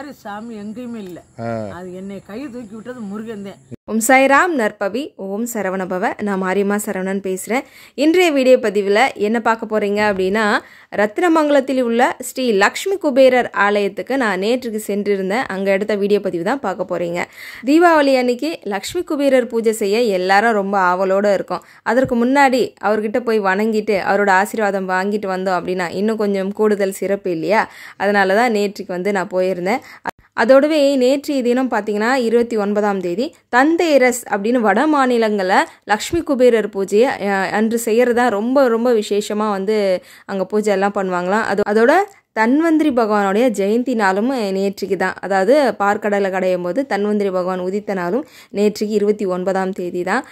மாதிரி சாமி எங்கேயுமே இல்லை அது என்னை கை தூக்கி விட்டது முருகன் தான் ஓம் சாய்ராம் நற்பவி ஓம் சரவணபவ நான் மாரியம்மா சரவணன் பேசுகிறேன் இன்றைய வீடியோ பதிவில் என்ன பார்க்க போகிறீங்க அப்படின்னா ரத்னமங்கலத்தில் உள்ள ஸ்ரீ லக்ஷ்மி குபேரர் ஆலயத்துக்கு நான் நேற்றுக்கு சென்றிருந்தேன் அங்கே எடுத்த வீடியோ பதிவு தான் பார்க்க போகிறீங்க தீபாவளி அன்னைக்கு லக்ஷ்மி குபேரர் பூஜை செய்ய எல்லாரும் ரொம்ப ஆவலோடு இருக்கும் அதற்கு முன்னாடி அவர்கிட்ட போய் வணங்கிட்டு அவரோட ஆசீர்வாதம் வாங்கிட்டு வந்தோம் அப்படின்னா இன்னும் கொஞ்சம் கூடுதல் சிறப்பு இல்லையா அதனால தான் நேற்றுக்கு வந்து நான் போயிருந்தேன் அதோடவே நேற்றைய தினம் பார்த்திங்கன்னா இருபத்தி ஒன்பதாம் தேதி தந்தேரஸ் அப்படின்னு வட மாநிலங்களில் லக்ஷ்மி குபேரர் பூஜையை அன்று செய்கிறதா ரொம்ப ரொம்ப விசேஷமாக வந்து அங்கே பூஜை எல்லாம் பண்ணுவாங்களாம் அது அதோட தன்வந்திரி பகவானுடைய ஜெயந்தி நாளும் நேற்றுக்கு தான் அதாவது பார்க்கடலை கடையும் போது தன்வந்திரி பகவான் உதித்த நாளும் நேற்றுக்கு இருபத்தி ஒன்பதாம் தேதி தான்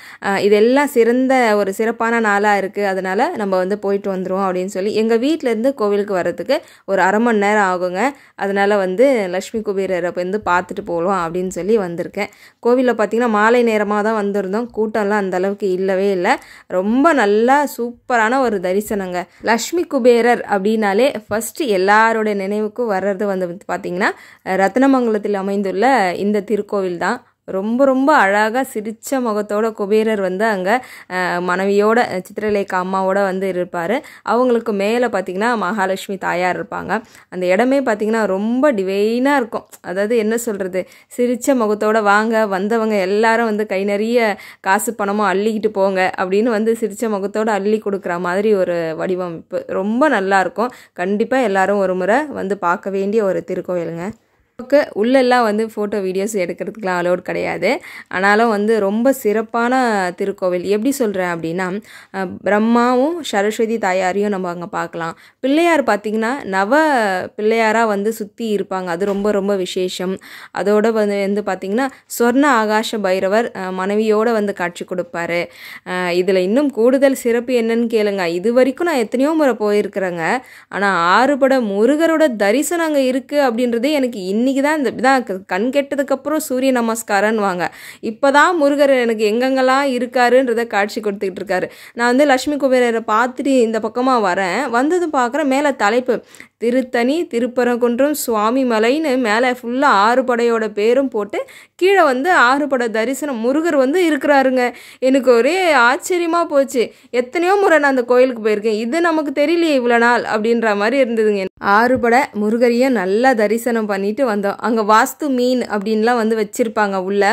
இதெல்லாம் சிறந்த ஒரு சிறப்பான நாளாக இருக்குது அதனால் நம்ம வந்து போயிட்டு வந்துடுவோம் அப்படின்னு சொல்லி எங்கள் வீட்டிலேருந்து கோவிலுக்கு வர்றதுக்கு ஒரு அரை மணி நேரம் ஆகுங்க அதனால் வந்து லக்ஷ்மி குபீரரை வந்து பார்த்துட்டு போகலாம் அப்படின்னு சொல்லி வந்திருக்கேன் கோவிலில் பார்த்திங்கன்னா மாலை நேரமாக தான் வந்திருந்தோம் கூட்டம்லாம் அந்தளவுக்கு இல்லவே இல்லை ரொம்ப நல்லா சூப்பரான ஒரு தரிசனங்க லக்ஷ்மி குபேரர் அப்படின்னாலே ஃபஸ்ட்டு எல்லா எல்லாரோட நினைவுக்கும் வர்றது வந்து பார்த்திங்கன்னா ரத்னமங்கலத்தில் அமைந்துள்ள இந்த திருக்கோவில் தான் ரொம்ப ரொம்ப அழகாக சிரித்த முகத்தோட குபேரர் வந்து அங்கே மனைவியோட சித்திரலேகா அம்மாவோட வந்து இருப்பார் அவங்களுக்கு மேலே பார்த்திங்கன்னா மகாலட்சுமி தாயார் இருப்பாங்க அந்த இடமே பார்த்திங்கன்னா ரொம்ப டிவைனாக இருக்கும் அதாவது என்ன சொல்கிறது சிரித்த முகத்தோட வாங்க வந்தவங்க எல்லாரும் வந்து கை நிறைய காசு பணமோ அள்ளிக்கிட்டு போங்க அப்படின்னு வந்து சிரித்த முகத்தோடு அள்ளி கொடுக்குற மாதிரி ஒரு வடிவமைப்பு ரொம்ப நல்லாயிருக்கும் கண்டிப்பாக எல்லோரும் ஒரு முறை வந்து பார்க்க வேண்டிய ஒரு திருக்கோயிலுங்க ஓகே உள்ளெல்லாம் வந்து ஃபோட்டோ வீடியோஸ் எடுக்கிறதுக்குலாம் அலோட் கிடையாது ஆனாலும் வந்து ரொம்ப சிறப்பான திருக்கோவில் எப்படி சொல்கிறேன் அப்படின்னா பிரம்மாவும் சரஸ்வதி தாயாரையும் நம்ம அங்கே பார்க்கலாம் பிள்ளையார் பார்த்திங்கன்னா நவ பிள்ளையாராக வந்து சுற்றி இருப்பாங்க அது ரொம்ப ரொம்ப விசேஷம் அதோடு வந்து வந்து பார்த்திங்கன்னா சொர்ண ஆகாஷ பைரவர் மனைவியோடு வந்து காட்சி கொடுப்பாரு இதில் இன்னும் கூடுதல் சிறப்பு என்னன்னு கேளுங்க இது வரைக்கும் நான் எத்தனையோ முறை போயிருக்கிறேங்க ஆனால் ஆறுபட முருகரோட தரிசனம் அங்கே இருக்குது அப்படின்றதே எனக்கு இன்னும் இன்றைக்கி தான் இந்த இதான் கண் கெட்டதுக்கப்புறம் சூரிய வாங்க இப்போ தான் முருகர் எனக்கு எங்கெங்கெல்லாம் இருக்காருன்றத காட்சி கொடுத்துக்கிட்டு இருக்காரு நான் வந்து லக்ஷ்மி குபேரரை பார்த்துட்டு இந்த பக்கமாக வரேன் வந்ததும் பார்க்குறேன் மேலே தலைப்பு திருத்தணி திருப்பரங்குன்றம் சுவாமி மலைன்னு மேலே ஃபுல்லாக ஆறுபடையோட பேரும் போட்டு கீழே வந்து ஆறுபடை தரிசனம் முருகர் வந்து இருக்கிறாருங்க எனக்கு ஒரே ஆச்சரியமாக போச்சு எத்தனையோ முறை நான் அந்த கோயிலுக்கு போயிருக்கேன் இது நமக்கு தெரியலையே இவ்வளோ நாள் அப்படின்ற மாதிரி இருந்ததுங்க ஆறுபட முருகரையும் நல்லா தரிசனம் பண்ணிட்டு வந்தோம் அங்கே வாஸ்து மீன் அப்படின்லாம் வந்து வச்சுருப்பாங்க உள்ளே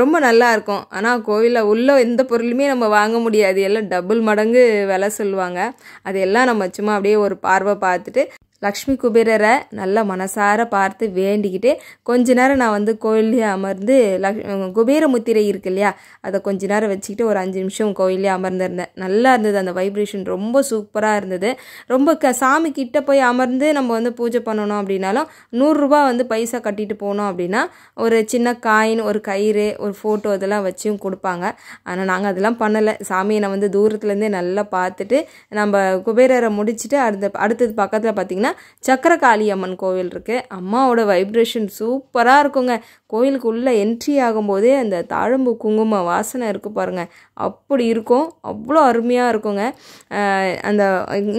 ரொம்ப நல்லா இருக்கும் ஆனால் கோவிலில் உள்ளே எந்த பொருளுமே நம்ம வாங்க முடியாது எல்லாம் டபுள் மடங்கு விலை சொல்லுவாங்க அதையெல்லாம் நம்ம சும்மா அப்படியே ஒரு பார்வை பார்த்துட்டு லக்ஷ்மி குபேரரை நல்லா மனசார பார்த்து வேண்டிக்கிட்டு கொஞ்ச நேரம் நான் வந்து கோயிலே அமர்ந்து லக் குபேர முத்திரை இருக்கு இல்லையா அதை கொஞ்ச நேரம் வச்சுக்கிட்டு ஒரு அஞ்சு நிமிஷம் கோயிலே அமர்ந்திருந்தேன் நல்லா இருந்தது அந்த வைப்ரேஷன் ரொம்ப சூப்பராக இருந்தது ரொம்ப க சாமி கிட்டே போய் அமர்ந்து நம்ம வந்து பூஜை பண்ணணும் அப்படின்னாலும் நூறுரூபா வந்து பைசா கட்டிட்டு போனோம் அப்படின்னா ஒரு சின்ன காயின் ஒரு கயிறு ஒரு ஃபோட்டோ இதெல்லாம் வச்சும் கொடுப்பாங்க ஆனால் நாங்கள் அதெல்லாம் பண்ணலை சாமியை நான் வந்து தூரத்துலேருந்தே நல்லா பார்த்துட்டு நம்ம குபேரரை முடிச்சுட்டு அடுத்த அடுத்தது பக்கத்தில் பார்த்திங்கன்னா சக்கர கோவில் இருக்குது அம்மாவோட வைப்ரேஷன் சூப்பராக இருக்குங்க கோயிலுக்கு உள்ளே என்ட்ரி ஆகும்போதே அந்த தாழம்பு குங்கும வாசனை இருக்கு பாருங்கள் அப்படி இருக்கும் அவ்வளோ அருமையாக இருக்குங்க அந்த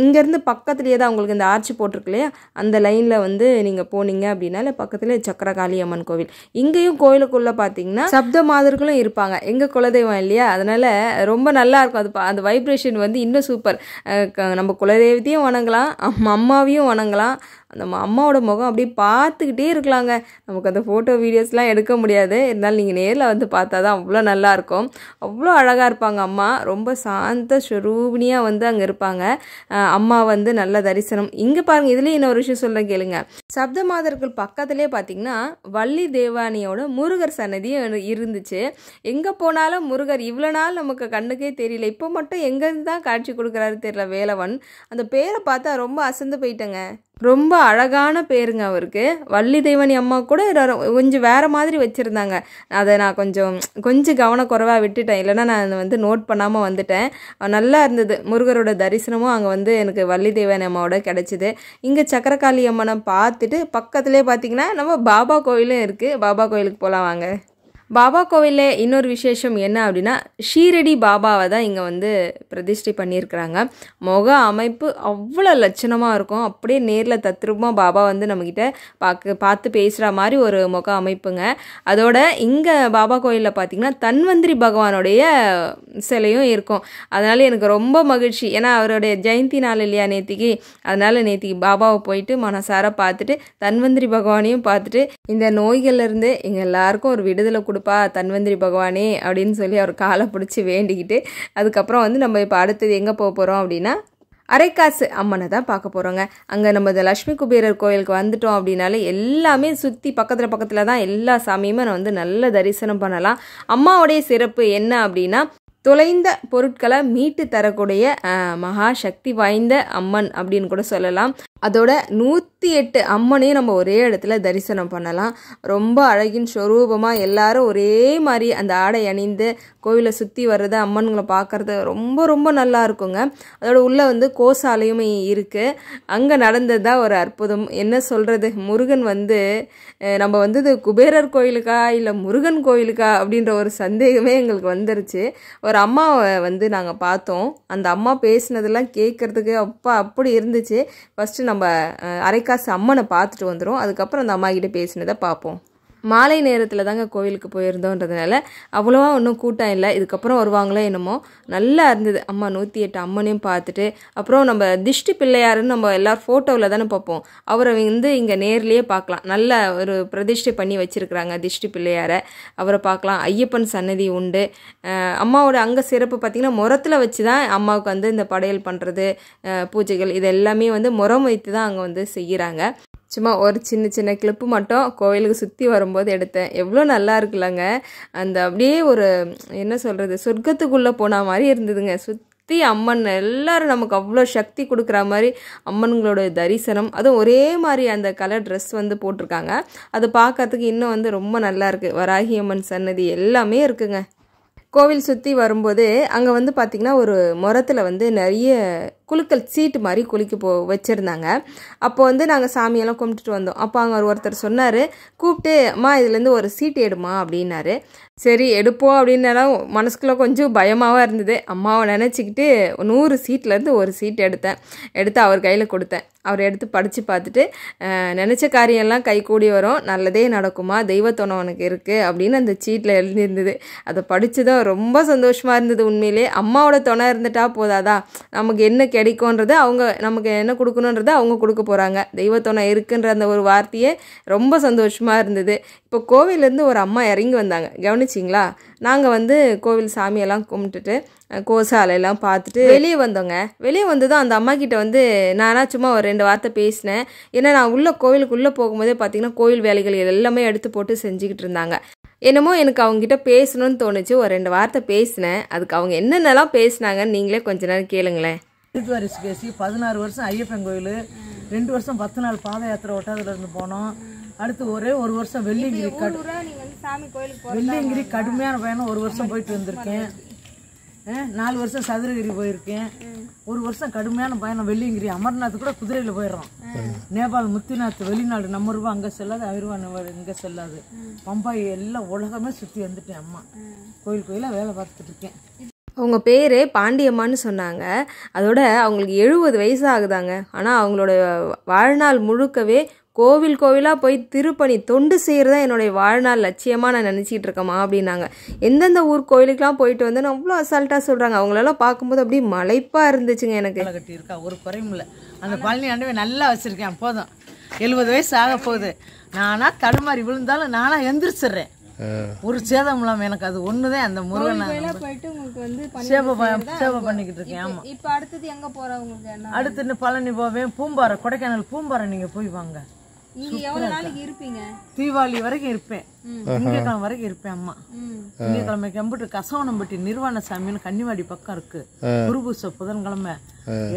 இங்கேருந்து பக்கத்துலேயே தான் உங்களுக்கு இந்த ஆர்ச்சி போட்டிருக்கு இல்லையா அந்த லைனில் வந்து நீங்கள் போனீங்க அப்படின்னால பக்கத்தில் சக்கரகாளி அம்மன் கோவில் இங்கேயும் கோயிலுக்குள்ளே பார்த்தீங்கன்னா சப்த மாதர்களும் இருப்பாங்க எங்கள் குலதெய்வம் இல்லையா அதனால் ரொம்ப நல்லா இருக்கும் அது அந்த வைப்ரேஷன் வந்து இன்னும் சூப்பர் நம்ம குலதெய்வத்தையும் வணங்கலாம் அம்மாவையும் வணங்கலாம் நம்ம அம்மாவோட முகம் அப்படியே பார்த்துக்கிட்டே இருக்கலாங்க நமக்கு அந்த ஃபோட்டோ வீடியோஸ்லாம் எடுக்க முடியாது இருந்தாலும் நீங்கள் நேரில் வந்து பார்த்தா தான் அவ்வளோ நல்லாயிருக்கும் அவ்வளோ அழகாக இருப்பாங்க அம்மா ரொம்ப சாந்த ஸ்வரூபினியாக வந்து அங்கே இருப்பாங்க அம்மா வந்து நல்ல தரிசனம் இங்கே பாருங்கள் இதுலேயும் இன்னொரு விஷயம் சொல்கிறேன் கேளுங்க சப்த மாதர்கள் பக்கத்துலேயே பார்த்தீங்கன்னா வள்ளி தேவானியோட முருகர் சன்னதியும் இருந்துச்சு எங்கே போனாலும் முருகர் இவ்வளோ நாள் நமக்கு கண்ணுக்கே தெரியல இப்போ மட்டும் எங்கேருந்து தான் காட்சி கொடுக்குறாரு தெரியல வேலவன் அந்த பேரை பார்த்தா ரொம்ப அசந்து போயிட்டேங்க ரொம்ப அழகான பேருங்க அவருக்கு வள்ளி தெய்வனி அம்மா கூட கொஞ்சம் வேறு மாதிரி வச்சுருந்தாங்க அதை நான் கொஞ்சம் கொஞ்சம் கவனக்குறைவாக விட்டுட்டேன் இல்லைனா நான் வந்து நோட் பண்ணாமல் வந்துட்டேன் நல்லா இருந்தது முருகரோட தரிசனமும் அங்கே வந்து எனக்கு வள்ளி தெய்வனி அம்மாவோட கிடச்சிது இங்கே சக்கரகாளி அம்மனை பார்த்துட்டு பக்கத்துலேயே பார்த்திங்கன்னா நம்ம பாபா கோயிலும் இருக்குது பாபா கோயிலுக்கு போகலாம் வாங்க பாபா கோவிலில் இன்னொரு விசேஷம் என்ன அப்படின்னா ஷீரடி பாபாவை தான் இங்கே வந்து பிரதிஷ்டை பண்ணியிருக்கிறாங்க முக அமைப்பு அவ்வளோ லட்சணமாக இருக்கும் அப்படியே நேரில் தத்ரூபமாக பாபா வந்து நம்மக்கிட்ட பார்க்க பார்த்து பேசுகிற மாதிரி ஒரு முக அமைப்புங்க அதோட இங்கே பாபா கோயிலில் பார்த்திங்கன்னா தன்வந்திரி பகவானுடைய சிலையும் இருக்கும் அதனால் எனக்கு ரொம்ப மகிழ்ச்சி ஏன்னா அவருடைய ஜெயந்தி நாள் இல்லையா நேத்திக்கு அதனால் நேத்திக்கு பாபாவை போயிட்டு மனசார பார்த்துட்டு தன்வந்திரி பகவானையும் பார்த்துட்டு இந்த நோய்கள்லேருந்து எங்கள் எல்லாருக்கும் ஒரு விடுதலை கொடுப்பா தன்வந்திரி பகவானே அப்படின்னு சொல்லி அவர் காலை பிடிச்சி வேண்டிக்கிட்டு அதுக்கப்புறம் வந்து நம்ம இப்போ அடுத்தது எங்கே போக போகிறோம் அப்படின்னா அரைக்காசு அம்மனை தான் பார்க்க போகிறோங்க அங்கே நம்ம இந்த லக்ஷ்மி குபேரர் கோயிலுக்கு வந்துட்டோம் அப்படின்னாலே எல்லாமே சுற்றி பக்கத்தில் பக்கத்தில் தான் எல்லா சாமியுமே நான் வந்து நல்ல தரிசனம் பண்ணலாம் அம்மாவுடைய சிறப்பு என்ன அப்படின்னா தொலைந்த பொருட்களை மீட்டு தரக்கூடிய மகா சக்தி வாய்ந்த அம்மன் அப்படின்னு கூட சொல்லலாம் அதோட நூற்றி எட்டு அம்மனையும் நம்ம ஒரே இடத்துல தரிசனம் பண்ணலாம் ரொம்ப அழகின் ஸ்வரூபமாக எல்லாரும் ஒரே மாதிரி அந்த ஆடை அணிந்து கோவிலை சுற்றி வர்றது அம்மன்களை பார்க்குறது ரொம்ப ரொம்ப நல்லா இருக்குங்க அதோட உள்ளே வந்து கோசாலையுமே இருக்குது அங்கே நடந்தது தான் ஒரு அற்புதம் என்ன சொல்கிறது முருகன் வந்து நம்ம வந்தது குபேரர் கோயிலுக்கா இல்லை முருகன் கோயிலுக்கா அப்படின்ற ஒரு சந்தேகமே எங்களுக்கு வந்துருச்சு ஒரு அம்மாவை வந்து நாங்கள் பார்த்தோம் அந்த அம்மா பேசினதெல்லாம் கேட்குறதுக்கு அப்பா அப்படி இருந்துச்சு ஃபஸ்ட்டு நம்ம அரைக்காசு அம்மனை பார்த்துட்டு வந்துடும் அதுக்கப்புறம் அந்த அம்மா கிட்டே பேசினதை பார்ப்போம் மாலை நேரத்தில் தாங்க கோவிலுக்கு போயிருந்தோன்றதுனால அவ்வளோவா ஒன்றும் கூட்டம் இல்லை இதுக்கப்புறம் வருவாங்களோ என்னமோ நல்லா இருந்தது அம்மா நூற்றி எட்டு அம்மனையும் பார்த்துட்டு அப்புறம் நம்ம திஷ்டி பிள்ளையாருன்னு நம்ம எல்லோரும் ஃபோட்டோவில் தானே பார்ப்போம் அவரை வந்து இங்கே நேர்லேயே பார்க்கலாம் நல்ல ஒரு பிரதிஷ்டை பண்ணி வச்சுருக்குறாங்க திஷ்டி பிள்ளையாரை அவரை பார்க்கலாம் ஐயப்பன் சன்னதி உண்டு அம்மாவோட அங்கே சிறப்பு பார்த்திங்கன்னா முரத்தில் வச்சு தான் அம்மாவுக்கு வந்து இந்த படையல் பண்ணுறது பூஜைகள் இது எல்லாமே வந்து முறம் வைத்து தான் அங்கே வந்து செய்கிறாங்க சும்மா ஒரு சின்ன சின்ன கிளிப்பு மட்டும் கோவிலுக்கு சுற்றி வரும்போது எடுத்தேன் எவ்வளோ நல்லா இருக்குல்லங்க அந்த அப்படியே ஒரு என்ன சொல்கிறது சொர்க்கத்துக்குள்ளே போன மாதிரி இருந்ததுங்க சுற்றி அம்மன் எல்லோரும் நமக்கு அவ்வளோ சக்தி கொடுக்குற மாதிரி அம்மன்களோட தரிசனம் அதுவும் ஒரே மாதிரி அந்த கலர் ட்ரெஸ் வந்து போட்டிருக்காங்க அது பார்க்கறதுக்கு இன்னும் வந்து ரொம்ப நல்லா இருக்குது வராகி அம்மன் சன்னதி எல்லாமே இருக்குங்க கோவில் சுற்றி வரும்போது அங்கே வந்து பார்த்திங்கன்னா ஒரு முரத்தில் வந்து நிறைய குழுக்கள் சீட்டு மாதிரி குளிக்க போ வச்சுருந்தாங்க அப்போ வந்து நாங்கள் சாமியெல்லாம் கும்பிட்டுட்டு வந்தோம் அப்போ அங்கே ஒருத்தர் சொன்னார் கூப்பிட்டு அம்மா இதுலேருந்து ஒரு சீட்டு எடுமா அப்படின்னாரு சரி எடுப்போம் அப்படின்னாலும் மனசுக்குள்ளே கொஞ்சம் பயமாகவும் இருந்தது அம்மாவை நினச்சிக்கிட்டு நூறு சீட்லேருந்து ஒரு சீட் எடுத்தேன் எடுத்து அவர் கையில் கொடுத்தேன் அவர் எடுத்து படித்து பார்த்துட்டு நினச்ச காரியம்லாம் கை கூடி வரும் நல்லதே நடக்குமா தெய்வத்துணம் உனக்கு இருக்குது அப்படின்னு அந்த சீட்டில் எழுந்திருந்தது அதை படித்ததும் ரொம்ப சந்தோஷமாக இருந்தது உண்மையிலே அம்மாவோட துணை இருந்துட்டா போதாதா நமக்கு என்ன கிடைக்கும்ன்றது அவங்க நமக்கு என்ன கொடுக்கணுன்றது அவங்க கொடுக்க போகிறாங்க தெய்வத்தோணம் இருக்குன்ற அந்த ஒரு வார்த்தையே ரொம்ப சந்தோஷமாக இருந்தது இப்போ கோவிலேருந்து ஒரு அம்மா இறங்கி வந்தாங்க கவனி கவனிச்சிங்களா நாங்கள் வந்து கோவில் சாமியெல்லாம் கும்பிட்டுட்டு கோசாலையெல்லாம் பார்த்துட்டு வெளியே வந்தோங்க வெளியே வந்து தான் அந்த அம்மா கிட்டே வந்து நானாக சும்மா ஒரு ரெண்டு வார்த்தை பேசினேன் ஏன்னா நான் உள்ளே கோவிலுக்குள்ளே போகும்போதே பார்த்தீங்கன்னா கோவில் வேலைகள் எல்லாமே எடுத்து போட்டு செஞ்சுக்கிட்டு இருந்தாங்க என்னமோ எனக்கு அவங்ககிட்ட பேசணும்னு தோணுச்சு ஒரு ரெண்டு வார்த்தை பேசினேன் அதுக்கு அவங்க என்னென்னலாம் பேசினாங்கன்னு நீங்களே கொஞ்ச நேரம் கேளுங்களேன் பேசி பதினாறு வருஷம் ஐயப்பன் கோயில் ரெண்டு வருஷம் பத்து நாள் பாத யாத்திரை இருந்து போனோம் அடுத்து ஒரே ஒரு வருஷம் வெள்ளிங்கிரி வெள்ளிங்கிரி கடுமையான பயணம் ஒரு வருஷம் போயிட்டு வந்திருக்கேன் நாலு வருஷம் சதுரகிரி போயிருக்கேன் ஒரு வருஷம் கடுமையான பயணம் வெள்ளிங்கிரி அமர்நாத் கூட குதிரையில் போயிடுறோம் நேபாள் முத்திநாத் வெளிநாடு நம்ம ரூபா அங்கே செல்லாது ஐரூபா இங்கே செல்லாது பம்பாய் எல்லாம் உலகமே சுற்றி வந்துட்டேன் அம்மா கோயில் கோயிலாக வேலை பார்த்துட்டு இருக்கேன் அவங்க பேர் பாண்டியம்மான்னு சொன்னாங்க அதோட அவங்களுக்கு எழுபது வயசு ஆகுதாங்க ஆனால் அவங்களோட வாழ்நாள் முழுக்கவே கோவில் கோவிலாக போய் திருப்பணி தொண்டு செய்கிறதா என்னுடைய வாழ்நாள் லட்சியமாக நான் நினச்சிக்கிட்டு இருக்கேம்மா அப்படின்னாங்க எந்தெந்த ஊர் கோயிலுக்கெலாம் போயிட்டு வந்து நான் அவ்வளோ அசால்ட்டாக சொல்கிறாங்க அவங்களெல்லாம் பார்க்கும்போது அப்படியே மலைப்பாக இருந்துச்சுங்க எனக்கு கட்டி இருக்கா ஒரு குறையும் இல்லை அந்த பழனி ஆண்டவே நல்லா வச்சுருக்கேன் போதும் எழுபது வயசு ஆக போகுது நானாக தடுமாறி விழுந்தாலும் நானாக எந்திரிச்சிட்றேன் ஒரு சேதம் இல்லாம எனக்கு அது ஒண்ணுதான் அந்த முருகன் பண்ணிக்கிட்டு இருக்கேன் அடுத்தது அடுத்து பழனி போவேன் பூம்பாறை கொடைக்கானல் பூம்பாறை நீங்க போய் வாங்க தீபாவளி வரைக்கும் இருப்பேன் திங்கக்கிழமை வரைக்கும் இருப்பேன் அம்மா திங்கக்கிழமை கம்பிட்டு கசவனம்பட்டி நிர்வாண சாமின்னு கன்னிவாடி பக்கம் இருக்கு குருபூச புதன்கிழமை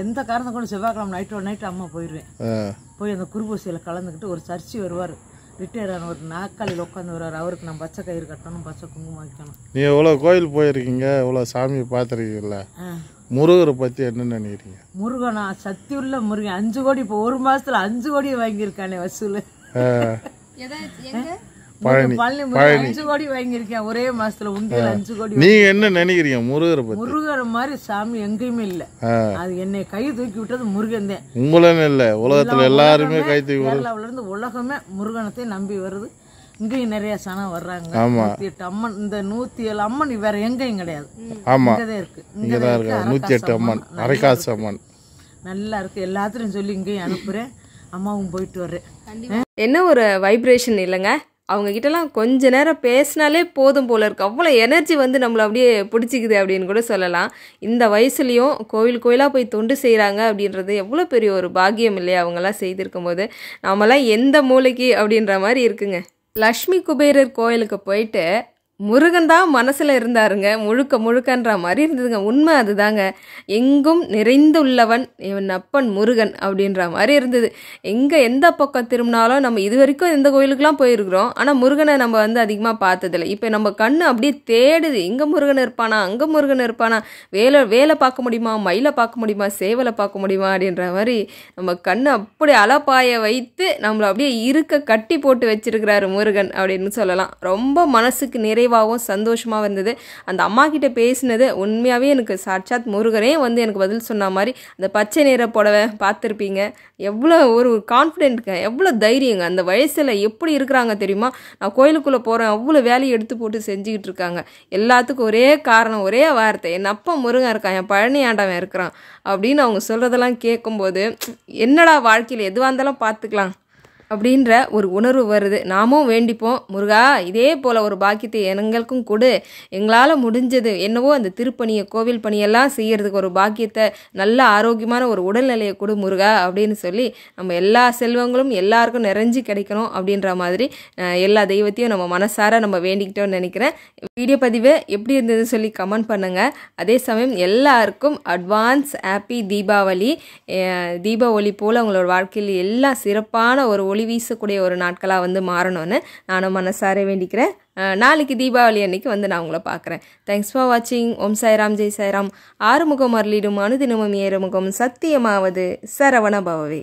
எந்த காரணம் கூட செவ்வாய்க்கிழமை நைட்டு நைட்டு அம்மா போயிருவேன் போய் அந்த குருபூசையில கலந்துக்கிட்டு ஒரு சர்ச்சி வருவாரு ரிட்டையர் ஒரு நாக்காளியில் உட்காந்து வர்றாரு அவருக்கு நான் பச்சை கயிறு கட்டணும் பச்சை குங்குமம் வைக்கணும் நீ எவ்வளோ கோயில் போயிருக்கீங்க எவ்வளோ சாமி பார்த்துருக்கீங்கல்ல முருகரை பற்றி என்ன நினைக்கிறீங்க முருகனா சக்தி உள்ள முருகன் அஞ்சு கோடி இப்போ ஒரு மாதத்தில் அஞ்சு கோடி வாங்கியிருக்கானே வசூல் பழனி பழனி அஞ்சு கோடி வாங்கியிருக்கேன் ஒரே மாசத்துல உண்டியல் அஞ்சு கோடி நீங்க என்ன நினைக்கிறீங்க முருகர் முருகர் மாதிரி சாமி எங்கேயுமே இல்ல அது என்னை கை தூக்கி விட்டது முருகன் தான் உங்களன்னு இல்ல உலகத்துல எல்லாருமே கை தூக்கி கேரளாவில இருந்து உலகமே முருகனத்தை நம்பி வருது இங்கேயும் நிறைய சனம் வர்றாங்க நூத்தி எட்டு அம்மன் இந்த நூத்தி ஏழு அம்மன் வேற எங்கேயும் கிடையாது ஆமா இருக்கு இங்கதான் இருக்கு நூத்தி எட்டு அம்மன் அரைக்காசு அம்மன் நல்லா இருக்கு எல்லாத்துலையும் சொல்லி இங்கேயும் அனுப்புறேன் அம்மாவும் போயிட்டு வர்றேன் என்ன ஒரு வைப்ரேஷன் இல்லைங்க அவங்கக்கிட்டலாம் கொஞ்ச நேரம் பேசினாலே போதும் போல இருக்குது அவ்வளோ எனர்ஜி வந்து நம்மளை அப்படியே பிடிச்சிக்குது அப்படின்னு கூட சொல்லலாம் இந்த வயசுலேயும் கோவில் கோயிலாக போய் தொண்டு செய்கிறாங்க அப்படின்றது எவ்வளோ பெரிய ஒரு பாக்கியம் இல்லையா அவங்களாம் செய்திருக்கும் போது நாமெல்லாம் எந்த மூளைக்கு அப்படின்ற மாதிரி இருக்குங்க லக்ஷ்மி குபேரர் கோயிலுக்கு போயிட்டு முருகன் தான் மனசில் இருந்தாருங்க முழுக்க முழுக்கன்ற மாதிரி இருந்ததுங்க உண்மை அதுதாங்க எங்கும் நிறைந்து உள்ளவன் இவன் அப்பன் முருகன் அப்படின்ற மாதிரி இருந்தது எங்கே எந்த பக்கம் திரும்பினாலும் நம்ம இது வரைக்கும் எந்த கோயிலுக்கெலாம் போயிருக்கிறோம் ஆனால் முருகனை நம்ம வந்து அதிகமாக பார்த்ததில்ல இப்போ நம்ம கண் அப்படியே தேடுது இங்கே முருகன் இருப்பானா அங்கே முருகன் இருப்பானா வேலை வேலை பார்க்க முடியுமா மயிலை பார்க்க முடியுமா சேவலை பார்க்க முடியுமா அப்படின்ற மாதிரி நம்ம கண்ணை அப்படி அலப்பாய வைத்து நம்மளை அப்படியே இருக்க கட்டி போட்டு வச்சிருக்கிறாரு முருகன் அப்படின்னு சொல்லலாம் ரொம்ப மனசுக்கு நிறை நிறைவாகவும் சந்தோஷமாக இருந்தது அந்த அம்மா கிட்ட பேசினது உண்மையாகவே எனக்கு சாட்சாத் முருகனே வந்து எனக்கு பதில் சொன்ன மாதிரி அந்த பச்சை நிற புடவை பார்த்துருப்பீங்க எவ்வளோ ஒரு கான்ஃபிடென்ட்டுங்க எவ்வளோ தைரியங்க அந்த வயசில் எப்படி இருக்கிறாங்க தெரியுமா நான் கோயிலுக்குள்ளே போகிறேன் அவ்வளோ வேலையை எடுத்து போட்டு செஞ்சுக்கிட்டு இருக்காங்க எல்லாத்துக்கும் ஒரே காரணம் ஒரே வார்த்தை என் அப்பா முருகன் இருக்கான் என் பழனி ஆண்டவன் இருக்கிறான் அப்படின்னு அவங்க சொல்கிறதெல்லாம் கேட்கும்போது என்னடா வாழ்க்கையில் எதுவாக இருந்தாலும் பார்த்துக்கலாம் அப்படின்ற ஒரு உணர்வு வருது நாமும் வேண்டிப்போம் முருகா இதே போல் ஒரு பாக்கியத்தை எங்களுக்கும் கொடு எங்களால் முடிஞ்சது என்னவோ அந்த திருப்பணியை கோவில் பணியெல்லாம் செய்கிறதுக்கு ஒரு பாக்கியத்தை நல்ல ஆரோக்கியமான ஒரு உடல்நிலையை கொடு முருகா அப்படின்னு சொல்லி நம்ம எல்லா செல்வங்களும் எல்லாருக்கும் நிறைஞ்சு கிடைக்கணும் அப்படின்ற மாதிரி எல்லா தெய்வத்தையும் நம்ம மனசார நம்ம வேண்டிக்கிட்டோம்னு நினைக்கிறேன் வீடியோ பதிவு எப்படி இருந்ததுன்னு சொல்லி கமெண்ட் பண்ணுங்கள் அதே சமயம் எல்லாருக்கும் அட்வான்ஸ் ஹாப்பி தீபாவளி தீபாவளி போல் அவங்களோட வாழ்க்கையில் எல்லா சிறப்பான ஒரு ஒளி வீசக்கூடிய ஒரு நாட்களாக வந்து மாறணும்னு நானும் மனசார வேண்டிக்கிறேன் நாளைக்கு தீபாவளி அன்னைக்கு வந்து நான் உங்களை பார்க்குறேன் தேங்க்ஸ் ஃபார் வாட்சிங் ஓம் சாய்ராம் ஜெய் சாய்ராம் ஆறுமுகம் அருளிடும் அனுதினமும் ஏறுமுகம் சத்தியமாவது சரவண பவவே